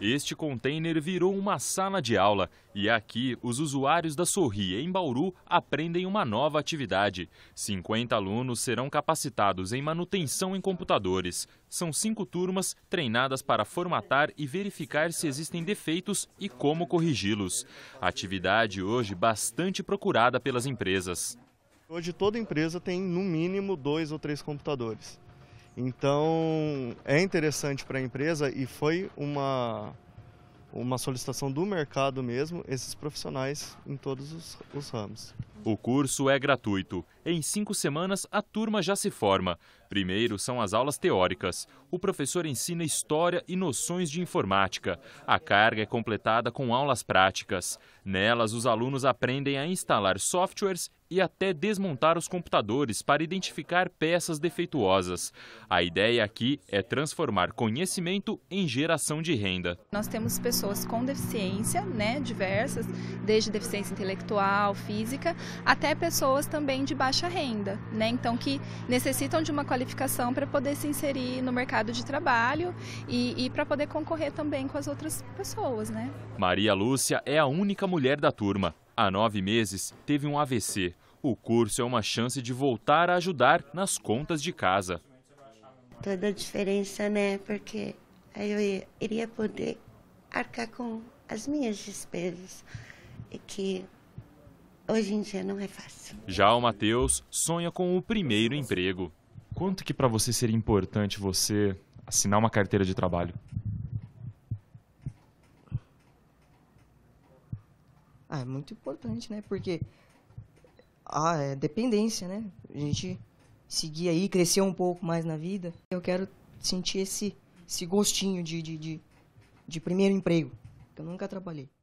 Este container virou uma sala de aula e aqui os usuários da Sorri em Bauru aprendem uma nova atividade. 50 alunos serão capacitados em manutenção em computadores. São cinco turmas treinadas para formatar e verificar se existem defeitos e como corrigi-los. Atividade hoje bastante procurada pelas empresas. Hoje toda empresa tem no mínimo dois ou três computadores. Então, é interessante para a empresa e foi uma, uma solicitação do mercado mesmo, esses profissionais em todos os, os ramos. O curso é gratuito. Em cinco semanas, a turma já se forma. Primeiro são as aulas teóricas. O professor ensina história e noções de informática. A carga é completada com aulas práticas. Nelas, os alunos aprendem a instalar softwares e até desmontar os computadores para identificar peças defeituosas. A ideia aqui é transformar conhecimento em geração de renda. Nós temos pessoas com deficiência, né, diversas, desde deficiência intelectual, física, até pessoas também de baixa renda, né, então que necessitam de uma qualificação para poder se inserir no mercado de trabalho e, e para poder concorrer também com as outras pessoas, né. Maria Lúcia é a única mulher da turma. Há nove meses, teve um AVC. O curso é uma chance de voltar a ajudar nas contas de casa. Toda a diferença, né? Porque aí eu iria poder arcar com as minhas despesas, e que hoje em dia não é fácil. Já o Matheus sonha com o primeiro emprego. Quanto que para você seria importante você assinar uma carteira de trabalho? Ah, é muito importante, né? Porque a ah, é dependência, né? A gente seguir aí, crescer um pouco mais na vida. Eu quero sentir esse, esse gostinho de, de, de, de primeiro emprego, que eu nunca trabalhei.